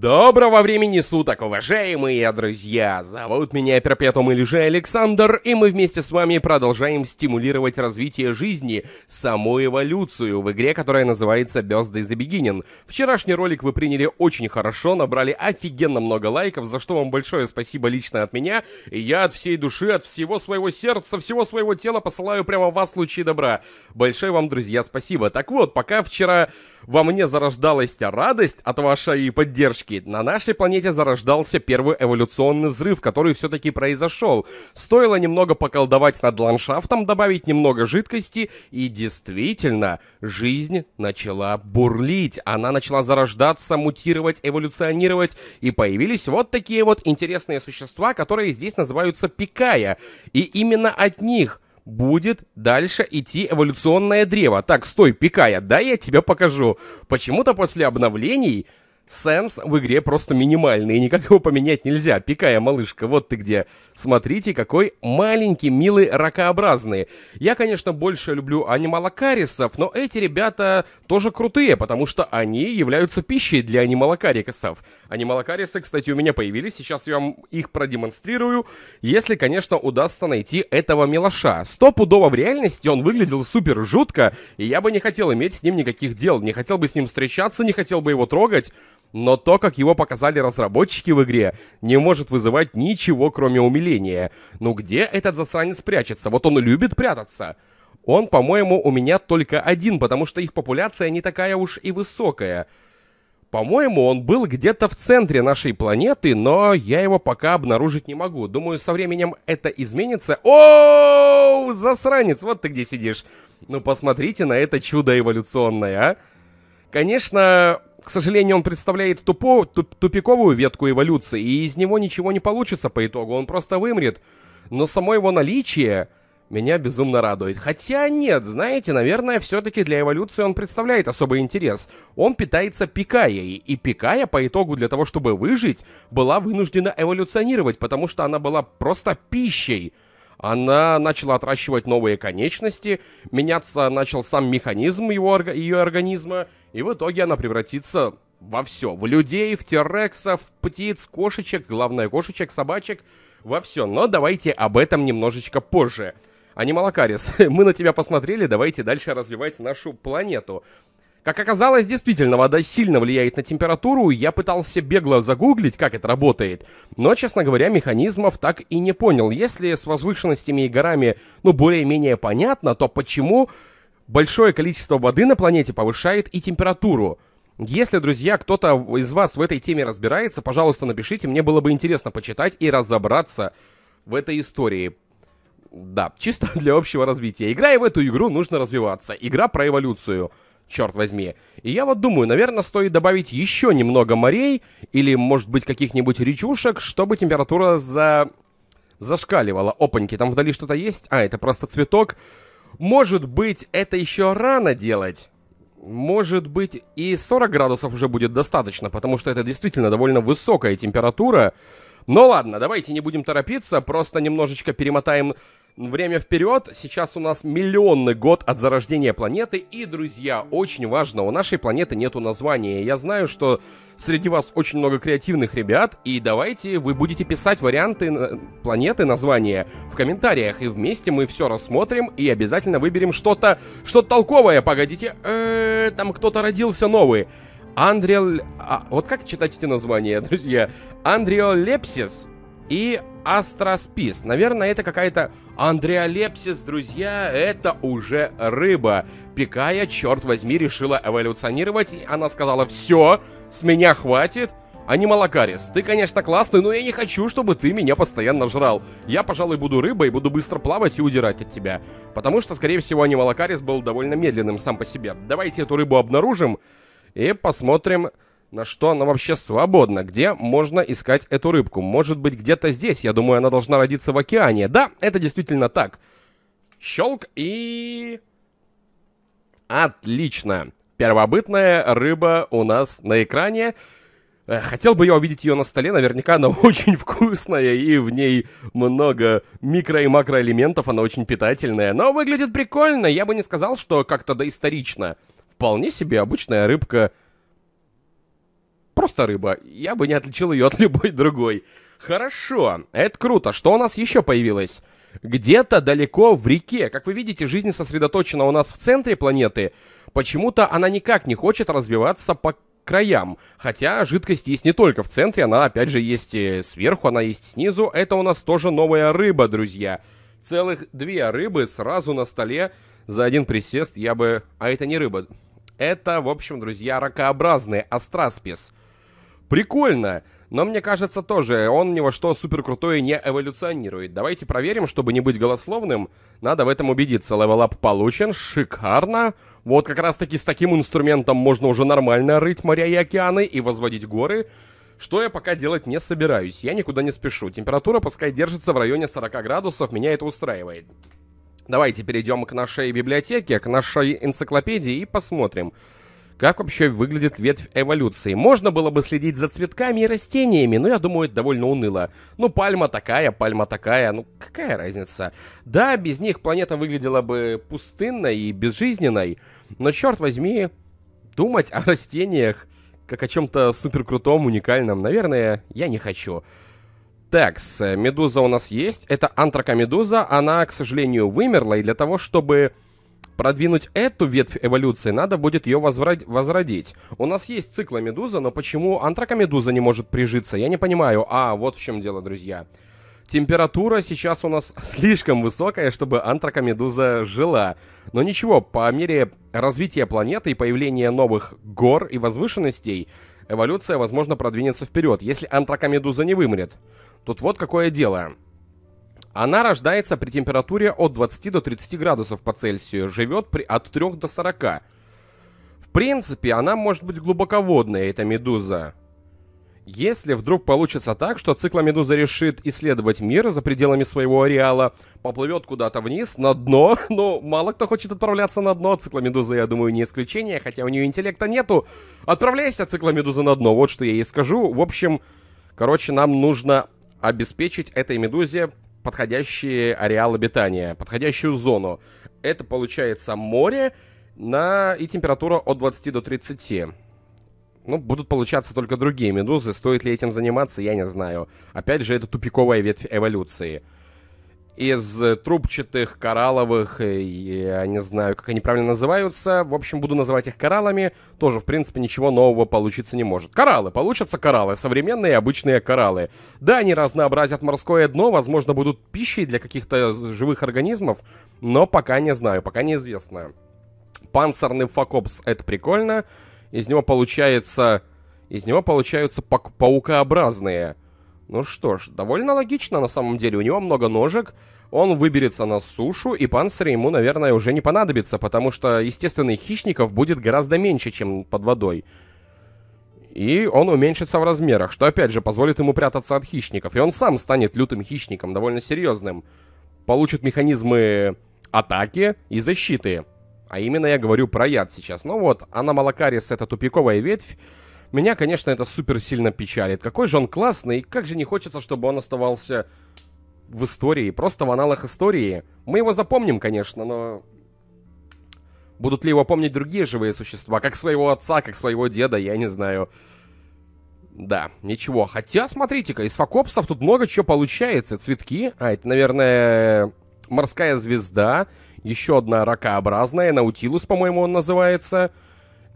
Доброго времени суток, уважаемые друзья! Зовут меня Перпетум или же Александр, и мы вместе с вами продолжаем стимулировать развитие жизни, саму эволюцию в игре, которая называется Birthday the Beginning. Вчерашний ролик вы приняли очень хорошо, набрали офигенно много лайков, за что вам большое спасибо лично от меня, и я от всей души, от всего своего сердца, всего своего тела посылаю прямо вас лучи добра. Большое вам, друзья, спасибо. Так вот, пока вчера во мне зарождалась радость от вашей поддержки, точки. На нашей планете зарождался первый эволюционный взрыв, который все-таки произошел. Стоило немного поколдовать над ландшафтом, добавить немного жидкости, и действительно, жизнь начала бурлить. Она начала зарождаться, мутировать, эволюционировать, и появились вот такие вот интересные существа, которые здесь называются пикая. И именно от них будет дальше идти эволюционное древо. Так, стой, пикая, да я тебе покажу. Почему-то после обновлений сенс в игре просто минимальный, и никак его поменять нельзя. Пикая малышка, вот ты где. Смотрите, какой маленький, милый, ракообразный. Я, конечно, больше люблю анималокарисов, но эти ребята тоже крутые, потому что они являются пищей для анималокарикосов. Анималокарисы, кстати, у меня появились, сейчас я вам их продемонстрирую, если, конечно, удастся найти этого милоша. Стопудово в реальности он выглядел супер жутко, и я бы не хотел иметь с ним никаких дел, не хотел бы с ним встречаться, не хотел бы его трогать, но то, как его показали разработчики в игре, не может вызывать ничего, кроме умиления. Ну где этот засранец прячется? Вот он любит прятаться. Он, по-моему, у меня только один, потому что их популяция не такая уж и высокая. По-моему, он был где-то в центре нашей планеты, но я его пока обнаружить не могу. Думаю, со временем это изменится. О, засранец, вот ты где сидишь. Ну посмотрите на это чудо эволюционное, а? Конечно, к сожалению, он представляет тупо, туп, тупиковую ветку эволюции, и из него ничего не получится по итогу, он просто вымрет. Но само его наличие меня безумно радует. Хотя нет, знаете, наверное, все-таки для эволюции он представляет особый интерес. Он питается пикаей, и пикая по итогу для того, чтобы выжить, была вынуждена эволюционировать, потому что она была просто пищей она начала отращивать новые конечности, меняться начал сам механизм его, ее организма, и в итоге она превратится во все. В людей, в террексов, птиц, кошечек, главное кошечек, собачек, во все. Но давайте об этом немножечко позже. Анималакарис, мы на тебя посмотрели, давайте дальше развивать нашу планету. Как оказалось, действительно, вода сильно влияет на температуру, я пытался бегло загуглить, как это работает, но, честно говоря, механизмов так и не понял. Если с возвышенностями и горами, ну, более-менее понятно, то почему большое количество воды на планете повышает и температуру? Если, друзья, кто-то из вас в этой теме разбирается, пожалуйста, напишите, мне было бы интересно почитать и разобраться в этой истории. Да, чисто для общего развития. Играя в эту игру, нужно развиваться. Игра про эволюцию — черт возьми. И я вот думаю, наверное, стоит добавить еще немного морей или, может быть, каких-нибудь речушек, чтобы температура за... зашкаливала. Опаньки, там вдали что-то есть? А, это просто цветок. Может быть, это еще рано делать? Может быть, и 40 градусов уже будет достаточно, потому что это действительно довольно высокая температура. Но ну ладно, давайте не будем торопиться, просто немножечко перемотаем время вперед. Сейчас у нас миллионный год от зарождения планеты. И, друзья, очень важно, у нашей планеты нету названия. Я знаю, что среди вас очень много креативных ребят, и давайте вы будете писать варианты э, планеты, названия в комментариях, и вместе мы все рассмотрим и обязательно выберем что-то, что-то толковое. Погодите, э, там кто-то родился новый. Андриол... А, вот как читать эти названия, друзья? Андриолепсис и астроспис. Наверное, это какая-то андреолепсис, друзья, это уже рыба. Пикая, черт возьми, решила эволюционировать, и она сказала, все, с меня хватит, а не Малакарис. Ты, конечно, классный, но я не хочу, чтобы ты меня постоянно жрал. Я, пожалуй, буду рыбой, буду быстро плавать и удирать от тебя. Потому что, скорее всего, Анималакарис был довольно медленным сам по себе. Давайте эту рыбу обнаружим и посмотрим, на что она вообще свободна? Где можно искать эту рыбку? Может быть, где-то здесь. Я думаю, она должна родиться в океане. Да, это действительно так. Щелк и... Отлично. Первобытная рыба у нас на экране. Э, хотел бы я увидеть ее на столе, наверняка она очень вкусная, и в ней много микро- и макроэлементов, она очень питательная, но выглядит прикольно, я бы не сказал, что как-то доисторично. Вполне себе обычная рыбка просто рыба, я бы не отличил ее от любой другой. Хорошо, это круто. Что у нас еще появилось? Где-то далеко в реке. Как вы видите, жизнь сосредоточена у нас в центре планеты. Почему-то она никак не хочет развиваться по краям. Хотя жидкость есть не только в центре, она опять же есть сверху, она есть снизу. Это у нас тоже новая рыба, друзья. Целых две рыбы сразу на столе за один присест я бы... А это не рыба. Это, в общем, друзья, ракообразные, астраспис. Астраспис. Прикольно! Но мне кажется тоже, он ни во что супер крутое не эволюционирует. Давайте проверим, чтобы не быть голословным. Надо в этом убедиться. Левелап получен, шикарно. Вот как раз таки с таким инструментом можно уже нормально рыть моря и океаны и возводить горы. Что я пока делать не собираюсь, я никуда не спешу. Температура пускай держится в районе 40 градусов, меня это устраивает. Давайте перейдем к нашей библиотеке, к нашей энциклопедии и Посмотрим как вообще выглядит ветвь эволюции. Можно было бы следить за цветками и растениями, но я думаю, это довольно уныло. Ну, пальма такая, пальма такая, ну какая разница? Да, без них планета выглядела бы пустынной и безжизненной, но черт возьми, думать о растениях как о чем-то суперкрутом, уникальном, наверное, я не хочу. Так, э, медуза у нас есть. Это антракомедуза. Она, к сожалению, вымерла, и для того, чтобы продвинуть эту ветвь эволюции, надо будет ее возродить. У нас есть цикломедуза, но почему антракомедуза не может прижиться, я не понимаю. А, вот в чем дело, друзья. Температура сейчас у нас слишком высокая, чтобы антракомедуза жила. Но ничего, по мере развития планеты и появления новых гор и возвышенностей, эволюция, возможно, продвинется вперед, если антракомедуза не вымрет. Тут вот какое дело. Она рождается при температуре от 20 до 30 градусов по Цельсию, живет при, от 3 до 40. В принципе, она может быть глубоководная, эта медуза. Если вдруг получится так, что цикломедуза решит исследовать мир за пределами своего ареала, поплывет куда-то вниз, на дно, но мало кто хочет отправляться на дно, цикломедуза, я думаю, не исключение, хотя у нее интеллекта нету, отправляйся, цикломедуза, на дно, вот что я ей скажу. В общем, короче, нам нужно обеспечить этой медузе подходящий ареал обитания, подходящую зону. Это получается море на... и температура от 20 до 30. Ну, будут получаться только другие медузы. Стоит ли этим заниматься, я не знаю. Опять же, это тупиковая ветвь эволюции из трубчатых, коралловых, э, я не знаю, как они правильно называются. В общем, буду называть их кораллами. Тоже, в принципе, ничего нового получиться не может. Кораллы, получатся кораллы, современные обычные кораллы. Да, они разнообразят морское дно, возможно, будут пищей для каких-то живых организмов, но пока не знаю, пока неизвестно. Панцирный факопс, это прикольно. Из него получается... Из него получаются паукообразные ну что ж, довольно логично на самом деле. У него много ножек, он выберется на сушу, и панцирь ему, наверное, уже не понадобится, потому что естественных хищников будет гораздо меньше, чем под водой. И он уменьшится в размерах, что опять же позволит ему прятаться от хищников. И он сам станет лютым хищником, довольно серьезным. Получит механизмы атаки и защиты. А именно я говорю про яд сейчас. Ну вот, Аномалакарис это тупиковая ветвь, меня, конечно, это супер сильно печалит. Какой же он классный, и как же не хочется, чтобы он оставался в истории, просто в аналах истории. Мы его запомним, конечно, но... Будут ли его помнить другие живые существа, как своего отца, как своего деда, я не знаю. Да, ничего. Хотя, смотрите-ка, из факопсов тут много чего получается. Цветки, а это, наверное, морская звезда, еще одна ракообразная, наутилус, по-моему, он называется.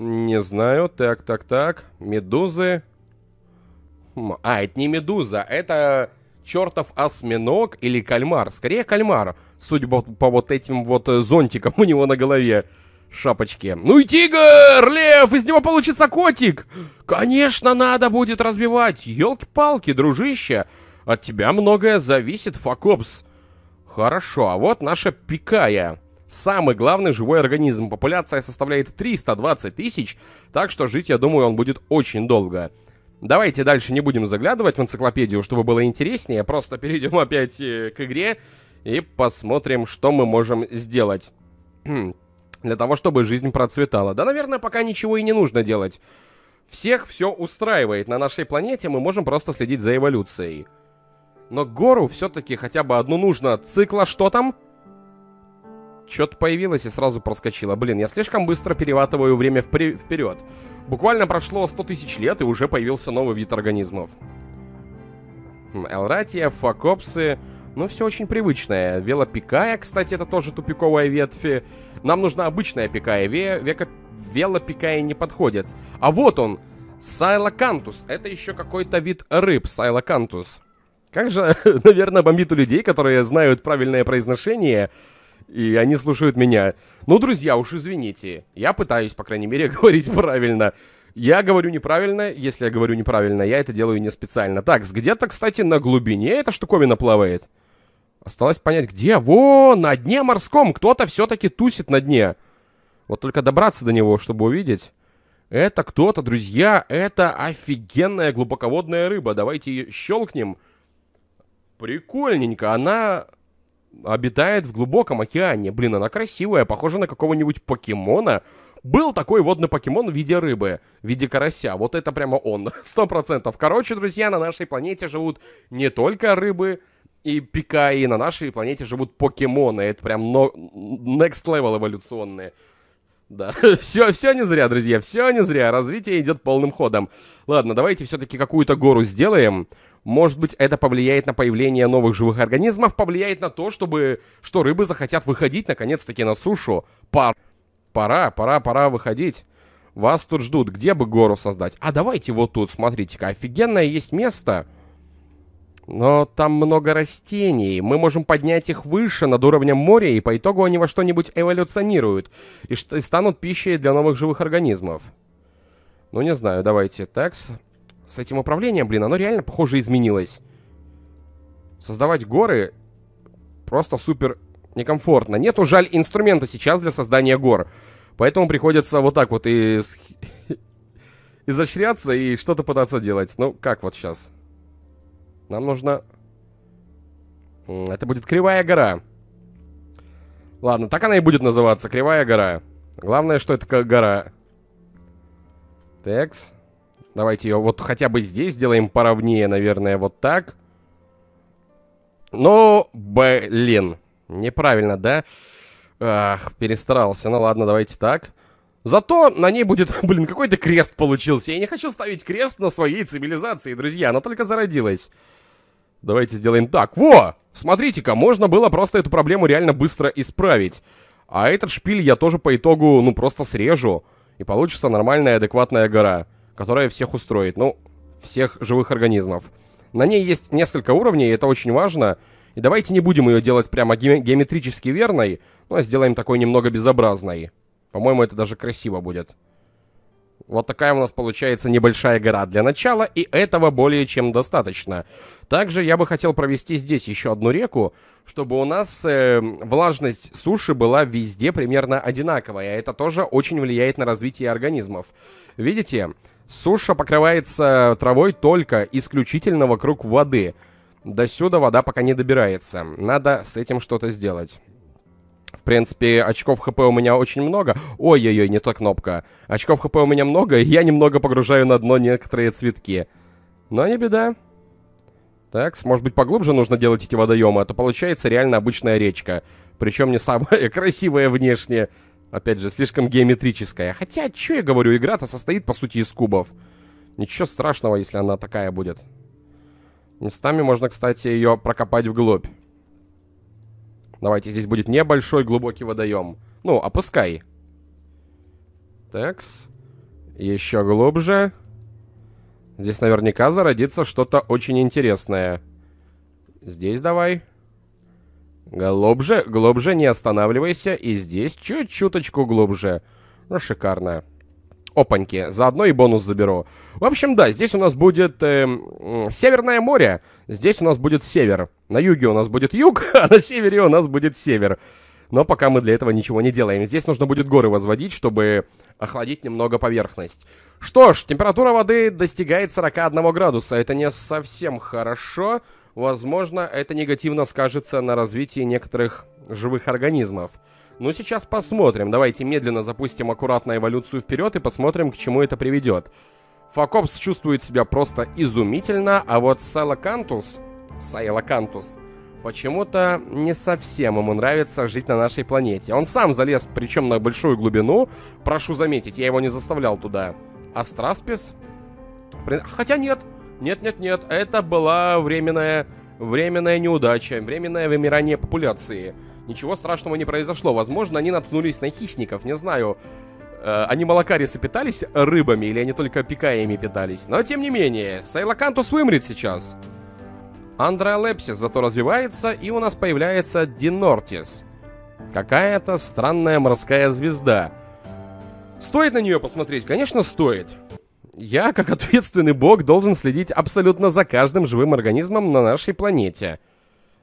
Не знаю. Так, так, так. Медузы. Хм, а, это не медуза. Это чертов осьминог или кальмар. Скорее кальмар. Судя по, вот этим вот э, зонтикам у него на голове шапочки. Ну и тигр! Лев! Из него получится котик! Конечно, надо будет разбивать! Ёлки-палки, дружище! От тебя многое зависит, Факопс. Хорошо, а вот наша пикая самый главный живой организм. Популяция составляет 320 тысяч, так что жить, я думаю, он будет очень долго. Давайте дальше не будем заглядывать в энциклопедию, чтобы было интереснее. Просто перейдем опять э, к игре и посмотрим, что мы можем сделать. Для того, чтобы жизнь процветала. Да, наверное, пока ничего и не нужно делать. Всех все устраивает. На нашей планете мы можем просто следить за эволюцией. Но гору все-таки хотя бы одну нужно. Цикла что там? Что-то появилось и сразу проскочило. Блин, я слишком быстро переватываю время вперед. Буквально прошло 100 тысяч лет, и уже появился новый вид организмов. Элратия, факопсы... Ну, все очень привычное. Велопикая, кстати, это тоже тупиковая ветвь. Нам нужна обычная пикая. Ве века велопикая не подходит. А вот он, сайлокантус. Это еще какой-то вид рыб, сайлокантус. Как же, наверное, бомбит у людей, которые знают правильное произношение и они слушают меня. Ну, друзья, уж извините, я пытаюсь, по крайней мере, говорить правильно. Я говорю неправильно, если я говорю неправильно, я это делаю не специально. Так, где-то, кстати, на глубине эта штуковина плавает. Осталось понять, где. Во, на дне морском кто-то все-таки тусит на дне. Вот только добраться до него, чтобы увидеть. Это кто-то, друзья, это офигенная глубоководная рыба. Давайте ее щелкнем. Прикольненько, она обитает в глубоком океане. Блин, она красивая, похожа на какого-нибудь покемона. Был такой водный покемон в виде рыбы, в виде карася. Вот это прямо он, сто процентов. Короче, друзья, на нашей планете живут не только рыбы и пика, и на нашей планете живут покемоны. Это прям no... next level эволюционные. Да, все, все не зря, друзья, все не зря. Развитие идет полным ходом. Ладно, давайте все-таки какую-то гору сделаем. Может быть, это повлияет на появление новых живых организмов, повлияет на то, чтобы, что рыбы захотят выходить наконец-таки на сушу. Пора, Пора, пора, пора выходить. Вас тут ждут. Где бы гору создать? А давайте вот тут, смотрите-ка. Офигенное есть место. Но там много растений. Мы можем поднять их выше, над уровнем моря, и по итогу они во что-нибудь эволюционируют. И, и станут пищей для новых живых организмов. Ну, не знаю, давайте. Текст с этим управлением, блин, оно реально, похоже, изменилось. Создавать горы просто супер некомфортно. Нету, жаль, инструмента сейчас для создания гор. Поэтому приходится вот так вот и изощряться и что-то пытаться делать. Ну, как вот сейчас? Нам нужно... Это будет Кривая гора. Ладно, так она и будет называться, Кривая гора. Главное, что это как гора. Текс. Давайте ее вот хотя бы здесь сделаем поровнее, наверное, вот так. Но, блин. Неправильно, да? Ах, перестарался. Ну ладно, давайте так. Зато на ней будет, блин, какой-то крест получился. Я не хочу ставить крест на своей цивилизации, друзья. Она только зародилась. Давайте сделаем так. Во! Смотрите-ка, можно было просто эту проблему реально быстро исправить. А этот шпиль я тоже по итогу, ну, просто срежу. И получится нормальная, адекватная гора которая всех устроит, ну, всех живых организмов. На ней есть несколько уровней, и это очень важно. И давайте не будем ее делать прямо ге геометрически верной, но сделаем такой немного безобразной. По-моему, это даже красиво будет. Вот такая у нас получается небольшая гора для начала, и этого более чем достаточно. Также я бы хотел провести здесь еще одну реку, чтобы у нас э, влажность суши была везде примерно одинаковая. Это тоже очень влияет на развитие организмов. Видите, Суша покрывается травой только исключительно вокруг воды. До сюда вода пока не добирается. Надо с этим что-то сделать. В принципе, очков ХП у меня очень много. Ой-ой-ой, не та кнопка. Очков ХП у меня много, и я немного погружаю на дно некоторые цветки. Но не беда. Так, может быть, поглубже нужно делать эти водоемы, а то получается реально обычная речка. Причем не самая красивая внешняя. Опять же, слишком геометрическая. Хотя, что я говорю, игра-то состоит, по сути, из кубов. Ничего страшного, если она такая будет. Местами можно, кстати, ее прокопать вглубь. Давайте, здесь будет небольшой глубокий водоем. Ну, опускай. Текс. Еще глубже. Здесь наверняка зародится что-то очень интересное. Здесь давай. Глубже, глубже не останавливайся. И здесь чуть-чуточку глубже. Ну, шикарно. Опаньки, заодно и бонус заберу. В общем, да, здесь у нас будет э, Северное море, здесь у нас будет север. На юге у нас будет юг, а на севере у нас будет север. Но пока мы для этого ничего не делаем. Здесь нужно будет горы возводить, чтобы охладить немного поверхность. Что ж, температура воды достигает 41 градуса. Это не совсем хорошо. Хорошо. Возможно, это негативно скажется на развитии некоторых живых организмов. Но ну, сейчас посмотрим. Давайте медленно запустим аккуратно эволюцию вперед и посмотрим, к чему это приведет. Факопс чувствует себя просто изумительно, а вот Сайлокантус, Сайлокантус, почему-то не совсем ему нравится жить на нашей планете. Он сам залез, причем на большую глубину. Прошу заметить, я его не заставлял туда. А Хотя нет, нет-нет-нет, это была временная, временная неудача, временное вымирание популяции. Ничего страшного не произошло. Возможно, они наткнулись на хищников, не знаю. Э, они молокарисы питались рыбами или они только пикаями питались. Но тем не менее, Сайлакантус вымрет сейчас. Андролепсис зато развивается, и у нас появляется Динортис. Какая-то странная морская звезда. Стоит на нее посмотреть? Конечно, стоит. Я, как ответственный бог, должен следить абсолютно за каждым живым организмом на нашей планете.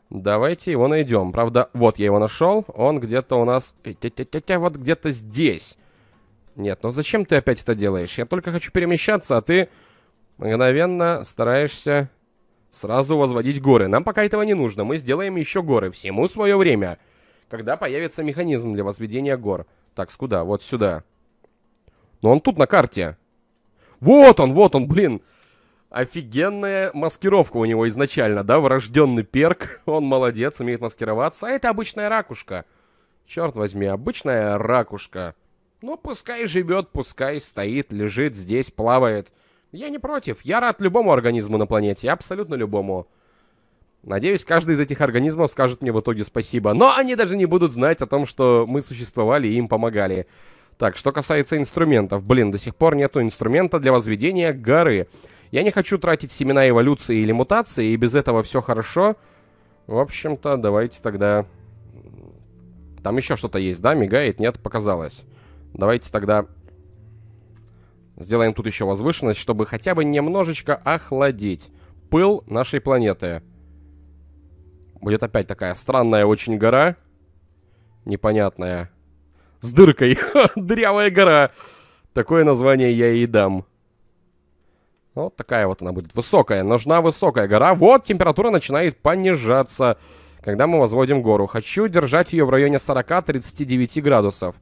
Давайте его найдем. Правда, вот я его нашел. Он где-то у нас... Э, вот где-то здесь. Нет, ну зачем ты опять это делаешь? Я только хочу перемещаться, а ты мгновенно стараешься сразу возводить горы. Нам пока этого не нужно. Мы сделаем еще горы. Всему свое время. Когда появится механизм для возведения гор. Так, с куда? Вот сюда. Но он тут на карте. Вот он, вот он, блин. Офигенная маскировка у него изначально, да, врожденный перк. Он молодец, умеет маскироваться. А это обычная ракушка. Черт возьми, обычная ракушка. Ну, пускай живет, пускай стоит, лежит здесь, плавает. Я не против. Я рад любому организму на планете, абсолютно любому. Надеюсь, каждый из этих организмов скажет мне в итоге спасибо. Но они даже не будут знать о том, что мы существовали и им помогали. Так, что касается инструментов. Блин, до сих пор нету инструмента для возведения горы. Я не хочу тратить семена эволюции или мутации, и без этого все хорошо. В общем-то, давайте тогда... Там еще что-то есть, да? Мигает? Нет, показалось. Давайте тогда сделаем тут еще возвышенность, чтобы хотя бы немножечко охладить пыл нашей планеты. Будет опять такая странная очень гора. Непонятная. С дыркой. Дырявая гора. Такое название я ей дам. Вот такая вот она будет. Высокая. Нужна высокая гора. Вот температура начинает понижаться, когда мы возводим гору. Хочу держать ее в районе 40-39 градусов.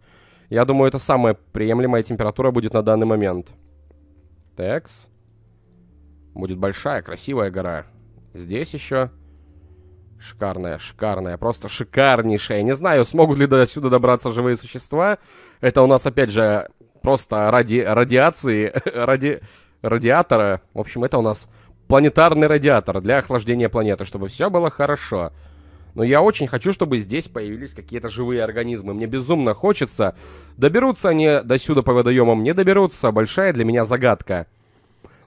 Я думаю, это самая приемлемая температура будет на данный момент. Текс. Будет большая, красивая гора. Здесь еще... Шикарная, шикарная, просто шикарнейшая. Не знаю, смогут ли до сюда добраться живые существа. Это у нас, опять же, просто ради радиации, ради радиатора. В общем, это у нас планетарный радиатор для охлаждения планеты, чтобы все было хорошо. Но я очень хочу, чтобы здесь появились какие-то живые организмы. Мне безумно хочется. Доберутся они до сюда по водоемам, не доберутся. Большая для меня загадка.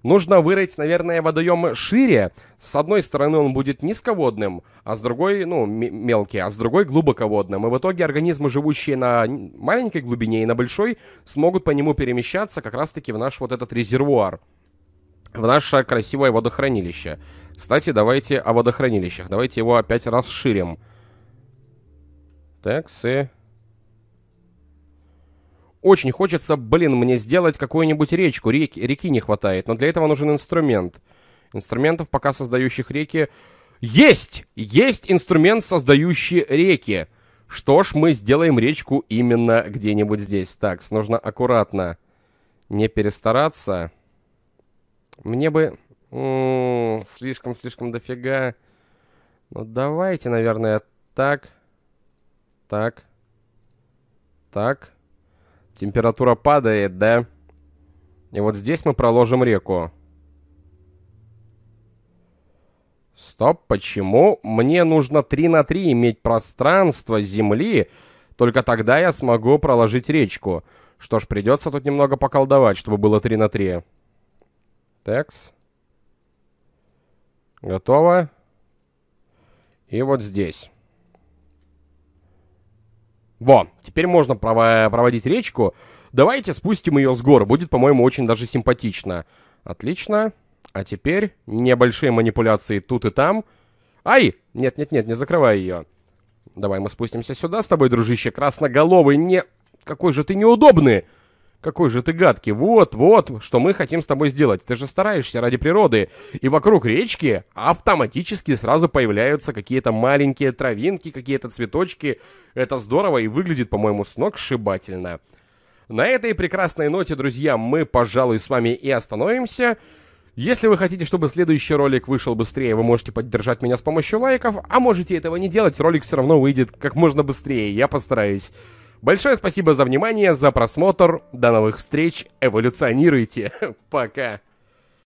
Нужно вырыть, наверное, водоем шире. С одной стороны он будет низководным, а с другой, ну, мелкий, а с другой глубоководным. И в итоге организмы, живущие на маленькой глубине и на большой, смогут по нему перемещаться как раз-таки в наш вот этот резервуар. В наше красивое водохранилище. Кстати, давайте о водохранилищах. Давайте его опять расширим. Так, и... Очень хочется, блин, мне сделать какую-нибудь речку. Реки реки не хватает, но для этого нужен инструмент. Инструментов, пока создающих реки... Есть! Есть инструмент, создающий реки. Что ж, мы сделаем речку именно где-нибудь здесь. Так, нужно аккуратно не перестараться. Мне бы... Слишком-слишком дофига. Ну, давайте, наверное, так. Так. Так. Температура падает, да? И вот здесь мы проложим реку. Стоп, почему мне нужно 3 на 3 иметь пространство земли? Только тогда я смогу проложить речку. Что ж, придется тут немного поколдовать, чтобы было 3 на 3. Текс. Готово. И вот здесь. Во, теперь можно проводить речку. Давайте спустим ее с гор, будет, по-моему, очень даже симпатично. Отлично. А теперь небольшие манипуляции тут и там. Ай! Нет-нет-нет, не закрывай ее. Давай мы спустимся сюда с тобой, дружище. Красноголовый, не... Какой же ты неудобный! Какой же ты гадкий. Вот, вот, что мы хотим с тобой сделать. Ты же стараешься ради природы. И вокруг речки автоматически сразу появляются какие-то маленькие травинки, какие-то цветочки. Это здорово и выглядит, по-моему, сногсшибательно. На этой прекрасной ноте, друзья, мы, пожалуй, с вами и остановимся. Если вы хотите, чтобы следующий ролик вышел быстрее, вы можете поддержать меня с помощью лайков, а можете этого не делать, ролик все равно выйдет как можно быстрее, я постараюсь. Большое спасибо за внимание, за просмотр. До новых встреч. Эволюционируйте. Пока.